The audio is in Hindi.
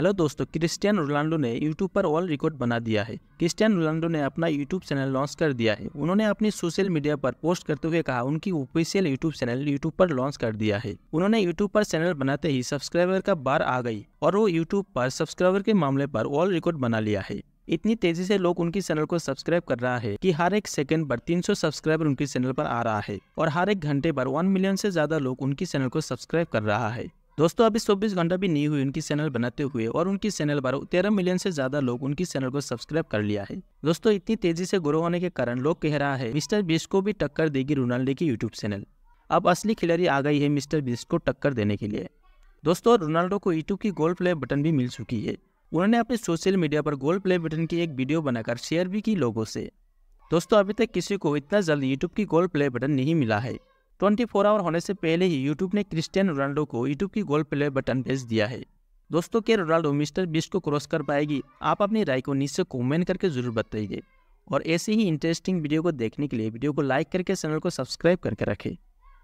हेलो दोस्तों क्रिस्टियन रोनाल्डो ने यूट्यूब पर वर्ल्ड रिकॉर्ड बना दिया है क्रिस्टियन रोनाल्डो ने अपना यूट्यूब चैनल लॉन्च कर दिया है उन्होंने अपनी सोशल मीडिया पर पोस्ट करते हुए कहा उनकी ऑफिशियल यूट्यूब चैनल यूट्यूब पर लॉन्च कर दिया है उन्होंने यूट्यूब पर चैनल बनाते ही सब्सक्राइबर का बार आ गई और वो यूट्यूब पर सब्सक्राइबर के मामले पर वर्ल्ड रिकॉर्ड बना लिया है इतनी तेजी से लोग उनकी चैनल को सब्सक्राइब कर रहा है कि हर एक सेकंड पर 300 सब्सक्राइबर उनके चैनल पर आ रहा है और हर एक घंटे पर 1 मिलियन से ज्यादा लोग उनकी चैनल को सब्सक्राइब कर रहा है दोस्तों अभी चौबीस घंटा भी नहीं हुई उनकी चैनल बनाते हुए और उनकी चैनल पर तेरह मिलियन से ज्यादा लोग उनकी चैनल को सब्सक्राइब कर लिया है दोस्तों इतनी तेजी से ग्रो होने के कारण लोग कह रहा है मिस्टर बीस को भी टक्कर देगी रोनाल्डो की यूट्यूब चैनल अब असली खिलाड़ी आ गई है मिस्टर बीस को टक्कर देने के लिए दोस्तों रोनाल्डो को यूट्यूब की गोल्ड प्ले बटन भी मिल चुकी है उन्होंने अपने सोशल मीडिया पर गोल्ड प्ले बटन की एक वीडियो बनाकर शेयर भी की लोगों से दोस्तों अभी तक किसी को इतना जल्द यूट्यूब की गोल्ड प्ले बटन नहीं मिला है ट्वेंटी फोर आवर होने से पहले ही यूट्यूब ने क्रिस्टियन रोनाल्डो को यूट्यूब की गोल्ड प्ले बटन भेज दिया है दोस्तों के रोनाल्डो मिस्टर बिस्ट को क्रॉस कर पाएगी आप अपनी राय को नीचे कॉमेंट करके जरूर बताइए और ऐसे ही इंटरेस्टिंग वीडियो को देखने के लिए वीडियो को लाइक करके चैनल को सब्सक्राइब करके रखें